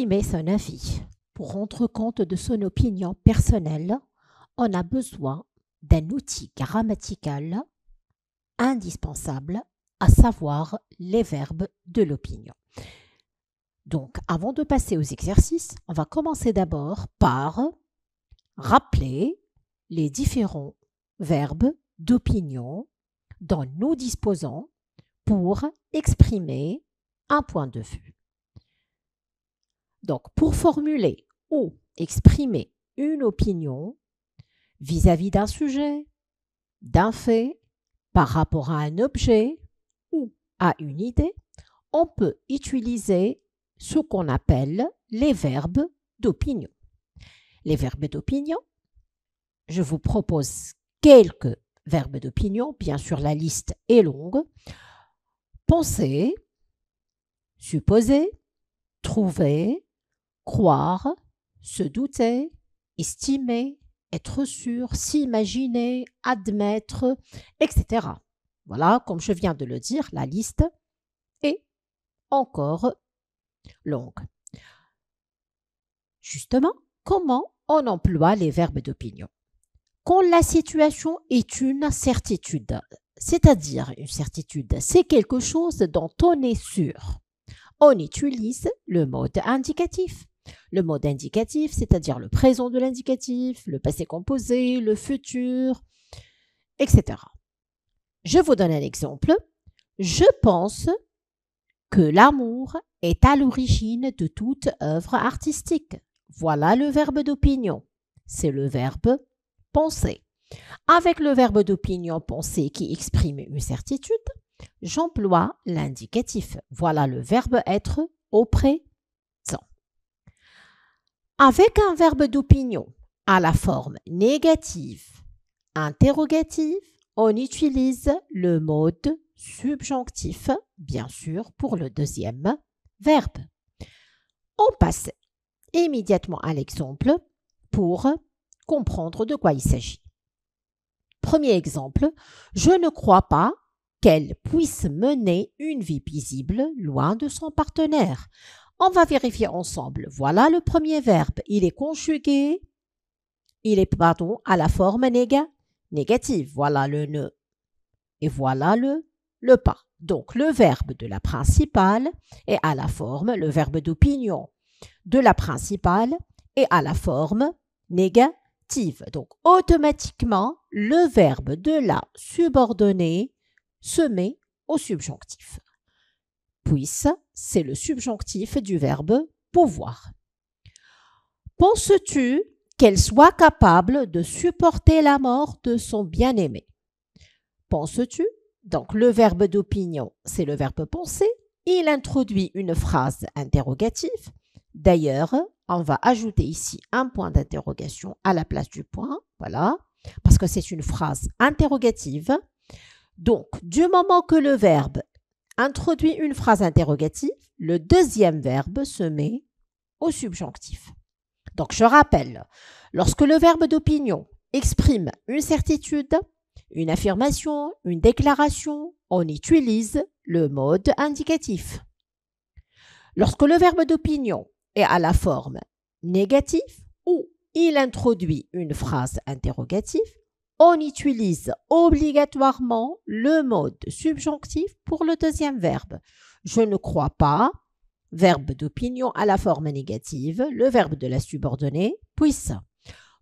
exprimer son avis. Pour rendre compte de son opinion personnelle, on a besoin d'un outil grammatical indispensable, à savoir les verbes de l'opinion. Donc, avant de passer aux exercices, on va commencer d'abord par rappeler les différents verbes d'opinion dont nous disposons pour exprimer un point de vue. Donc, pour formuler ou exprimer une opinion vis-à-vis d'un sujet, d'un fait, par rapport à un objet ou à une idée, on peut utiliser ce qu'on appelle les verbes d'opinion. Les verbes d'opinion, je vous propose quelques verbes d'opinion, bien sûr la liste est longue. Penser, supposer, trouver, Croire, se douter, estimer, être sûr, s'imaginer, admettre, etc. Voilà, comme je viens de le dire, la liste est encore longue. Justement, comment on emploie les verbes d'opinion Quand la situation est une certitude, c'est-à-dire une certitude, c'est quelque chose dont on est sûr. On utilise le mode indicatif. Le mode indicatif, c'est-à-dire le présent de l'indicatif, le passé composé, le futur, etc. Je vous donne un exemple. Je pense que l'amour est à l'origine de toute œuvre artistique. Voilà le verbe d'opinion. C'est le verbe penser. Avec le verbe d'opinion penser qui exprime une certitude, j'emploie l'indicatif. Voilà le verbe être auprès avec un verbe d'opinion à la forme négative, interrogative, on utilise le mode subjonctif, bien sûr, pour le deuxième verbe. On passe immédiatement à l'exemple pour comprendre de quoi il s'agit. Premier exemple, je ne crois pas qu'elle puisse mener une vie paisible loin de son partenaire. On va vérifier ensemble. Voilà le premier verbe. Il est conjugué. Il est, pardon, à la forme négative. Voilà le ne. Et voilà le, le pas. Donc, le verbe de la principale est à la forme, le verbe d'opinion de la principale est à la forme négative. Donc, automatiquement, le verbe de la subordonnée se met au subjonctif puisse, c'est le subjonctif du verbe pouvoir. Penses-tu qu'elle soit capable de supporter la mort de son bien-aimé Penses-tu Donc le verbe d'opinion, c'est le verbe penser. Il introduit une phrase interrogative. D'ailleurs, on va ajouter ici un point d'interrogation à la place du point. Voilà, parce que c'est une phrase interrogative. Donc, du moment que le verbe introduit une phrase interrogative, le deuxième verbe se met au subjonctif. Donc je rappelle, lorsque le verbe d'opinion exprime une certitude, une affirmation, une déclaration, on utilise le mode indicatif. Lorsque le verbe d'opinion est à la forme négative ou il introduit une phrase interrogative, on utilise obligatoirement le mode subjonctif pour le deuxième verbe. Je ne crois pas, verbe d'opinion à la forme négative, le verbe de la subordonnée, puisse.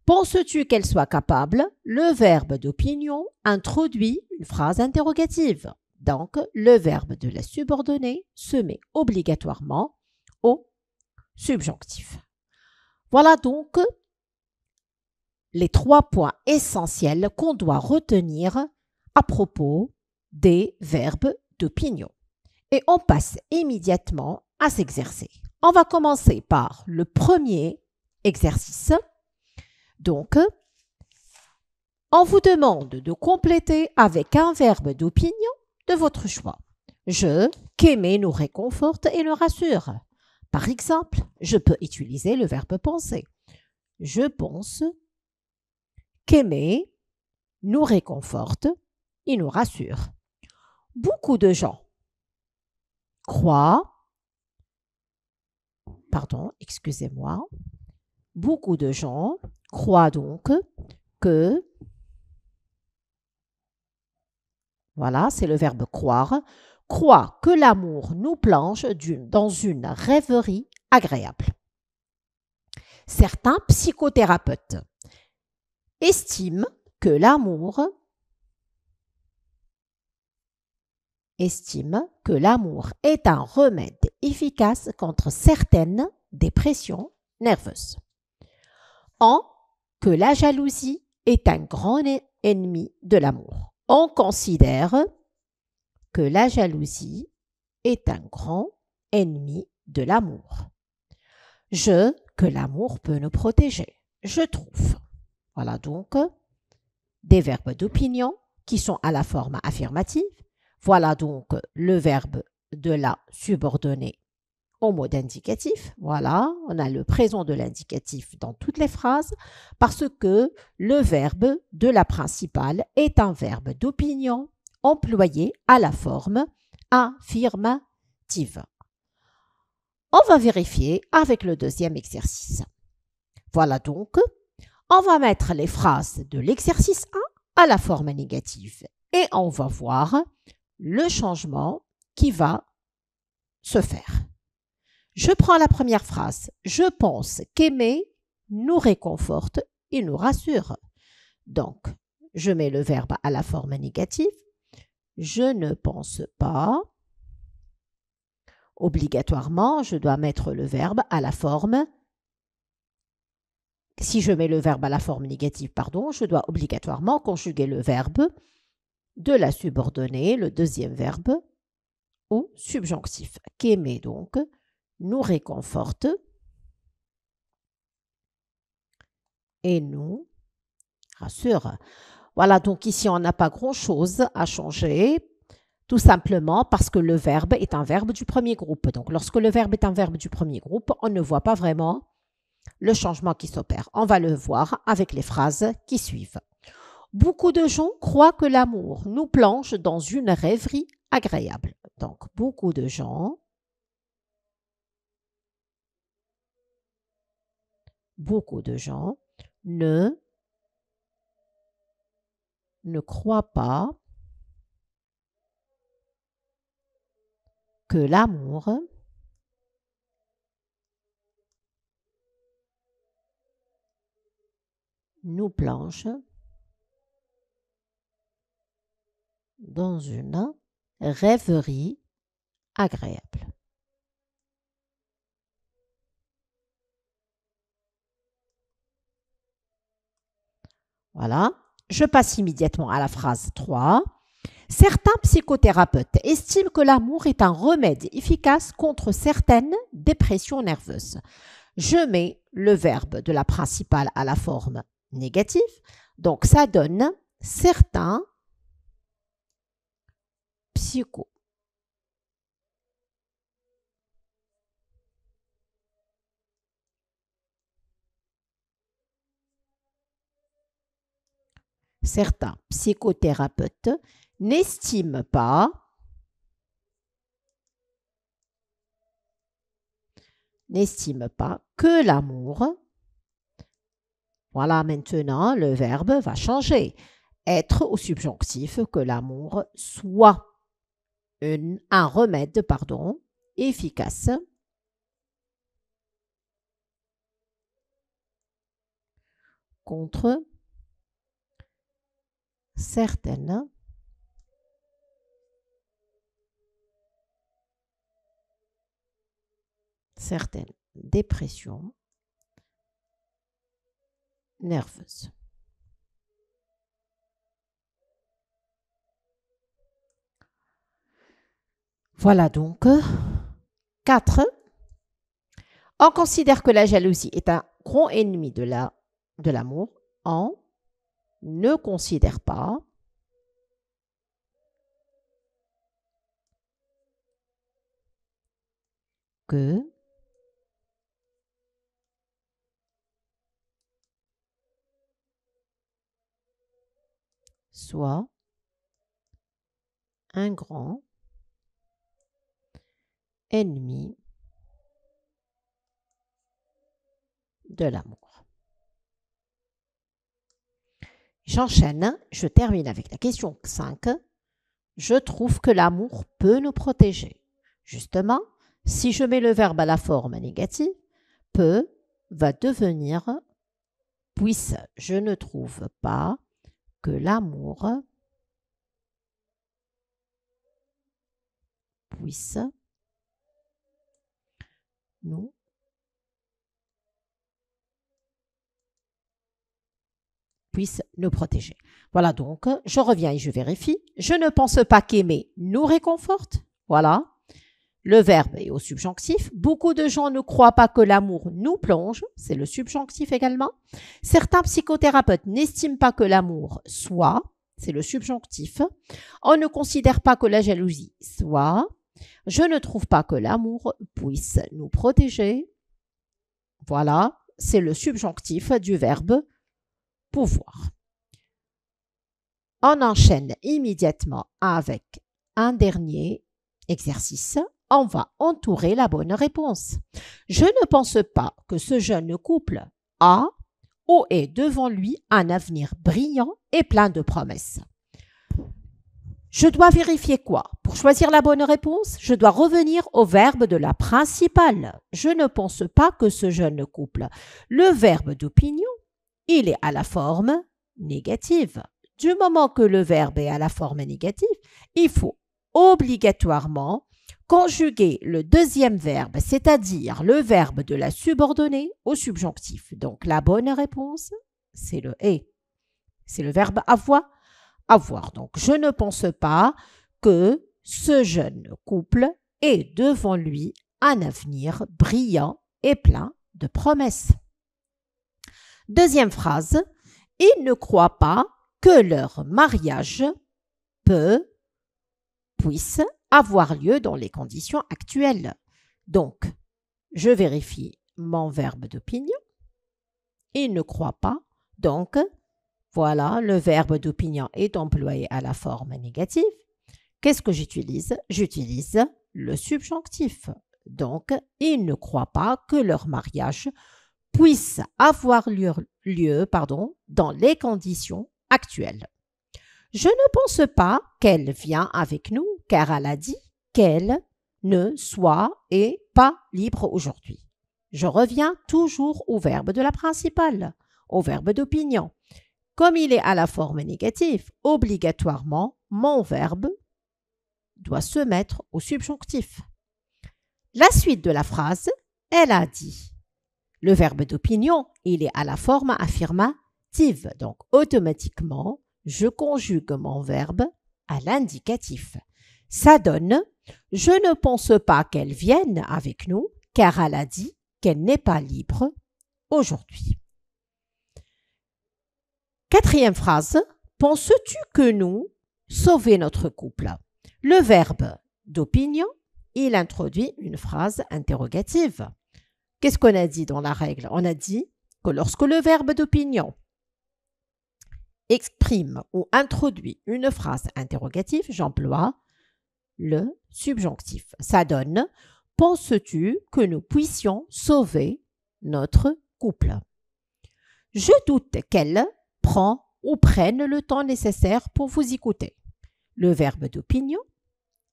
Penses-tu qu'elle soit capable Le verbe d'opinion introduit une phrase interrogative. Donc, le verbe de la subordonnée se met obligatoirement au subjonctif. Voilà donc les trois points essentiels qu'on doit retenir à propos des verbes d'opinion. Et on passe immédiatement à s'exercer. On va commencer par le premier exercice. Donc, on vous demande de compléter avec un verbe d'opinion de votre choix. Je, qu'aimer nous réconforte et nous rassure. Par exemple, je peux utiliser le verbe penser. Je pense qu'aimer nous réconforte, et nous rassure. Beaucoup de gens croient, pardon, excusez-moi, beaucoup de gens croient donc que, voilà, c'est le verbe croire, croient que l'amour nous plonge dans une rêverie agréable. Certains psychothérapeutes estime que l'amour estime que l'amour est un remède efficace contre certaines dépressions nerveuses. En que la jalousie est un grand ennemi de l'amour. On considère que la jalousie est un grand ennemi de l'amour. Je que l'amour peut nous protéger. Je trouve voilà donc des verbes d'opinion qui sont à la forme affirmative. Voilà donc le verbe de la subordonnée au mode indicatif. Voilà, on a le présent de l'indicatif dans toutes les phrases parce que le verbe de la principale est un verbe d'opinion employé à la forme affirmative. On va vérifier avec le deuxième exercice. Voilà donc on va mettre les phrases de l'exercice 1 à la forme négative et on va voir le changement qui va se faire. Je prends la première phrase. Je pense qu'aimer nous réconforte et nous rassure. Donc, je mets le verbe à la forme négative. Je ne pense pas. Obligatoirement, je dois mettre le verbe à la forme si je mets le verbe à la forme négative, pardon, je dois obligatoirement conjuguer le verbe de la subordonnée, le deuxième verbe, au subjonctif. Qu'aimer donc nous réconforte et nous rassure. Voilà, donc ici on n'a pas grand-chose à changer, tout simplement parce que le verbe est un verbe du premier groupe. Donc lorsque le verbe est un verbe du premier groupe, on ne voit pas vraiment le changement qui s'opère. On va le voir avec les phrases qui suivent. Beaucoup de gens croient que l'amour nous plonge dans une rêverie agréable. Donc, beaucoup de gens beaucoup de gens ne ne croient pas que l'amour nous plonge dans une rêverie agréable. Voilà, je passe immédiatement à la phrase 3. Certains psychothérapeutes estiment que l'amour est un remède efficace contre certaines dépressions nerveuses. Je mets le verbe de la principale à la forme négatif. Donc, ça donne certains Certains psychothérapeutes n'estiment pas n'estiment pas que l'amour voilà, maintenant, le verbe va changer. Être au subjonctif que l'amour soit un remède, pardon, efficace. contre certaines certaines dépressions voilà donc 4. On considère que la jalousie est un grand ennemi de La, de l'amour. On ne considère pas que soit un grand ennemi de l'amour. J'enchaîne, hein, je termine avec la question 5. Je trouve que l'amour peut nous protéger. Justement, si je mets le verbe à la forme négative, peut va devenir puisse. Je ne trouve pas que l'amour puisse nous puisse nous protéger. Voilà donc, je reviens et je vérifie. Je ne pense pas qu'aimer nous réconforte. Voilà le verbe est au subjonctif. Beaucoup de gens ne croient pas que l'amour nous plonge, c'est le subjonctif également. Certains psychothérapeutes n'estiment pas que l'amour soit, c'est le subjonctif. On ne considère pas que la jalousie soit. Je ne trouve pas que l'amour puisse nous protéger. Voilà, c'est le subjonctif du verbe pouvoir. On enchaîne immédiatement avec un dernier exercice on va entourer la bonne réponse. Je ne pense pas que ce jeune couple a ou est devant lui un avenir brillant et plein de promesses. Je dois vérifier quoi Pour choisir la bonne réponse, je dois revenir au verbe de la principale. Je ne pense pas que ce jeune couple. Le verbe d'opinion, il est à la forme négative. Du moment que le verbe est à la forme négative, il faut obligatoirement Conjuguer le deuxième verbe, c'est-à-dire le verbe de la subordonnée au subjonctif. Donc la bonne réponse, c'est le et. C'est le verbe avoir. Avoir. Donc je ne pense pas que ce jeune couple ait devant lui un avenir brillant et plein de promesses. Deuxième phrase, ils ne croient pas que leur mariage peut, puisse avoir lieu dans les conditions actuelles. Donc, je vérifie mon verbe d'opinion. Il ne croit pas. Donc, voilà, le verbe d'opinion est employé à la forme négative. Qu'est-ce que j'utilise J'utilise le subjonctif. Donc, il ne croit pas que leur mariage puisse avoir lieu, dans les conditions actuelles. Je ne pense pas qu'elle vient avec nous car elle a dit qu'elle ne soit et pas libre aujourd'hui. Je reviens toujours au verbe de la principale, au verbe d'opinion. Comme il est à la forme négative, obligatoirement, mon verbe doit se mettre au subjonctif. La suite de la phrase, elle a dit. Le verbe d'opinion, il est à la forme affirmative, donc automatiquement, je conjugue mon verbe à l'indicatif. Ça donne Je ne pense pas qu'elle vienne avec nous, car elle a dit qu'elle n'est pas libre aujourd'hui. Quatrième phrase Penses-tu que nous sauver notre couple Le verbe d'opinion, il introduit une phrase interrogative. Qu'est-ce qu'on a dit dans la règle On a dit que lorsque le verbe d'opinion exprime ou introduit une phrase interrogative, j'emploie le subjonctif. Ça donne Penses-tu que nous puissions sauver notre couple Je doute qu'elle prend ou prenne le temps nécessaire pour vous écouter. Le verbe d'opinion,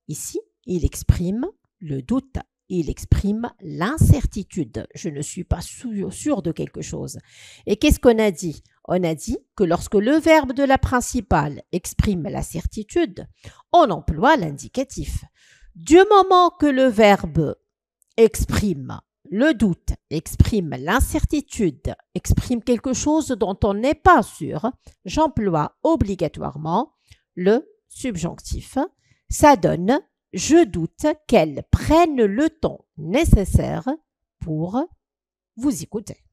ici, il exprime le doute il exprime l'incertitude. Je ne suis pas sûr de quelque chose. Et qu'est-ce qu'on a dit On a dit que lorsque le verbe de la principale exprime la certitude, on emploie l'indicatif. Du moment que le verbe exprime le doute, exprime l'incertitude, exprime quelque chose dont on n'est pas sûr, j'emploie obligatoirement le subjonctif. Ça donne je doute qu'elles prennent le temps nécessaire pour vous écouter.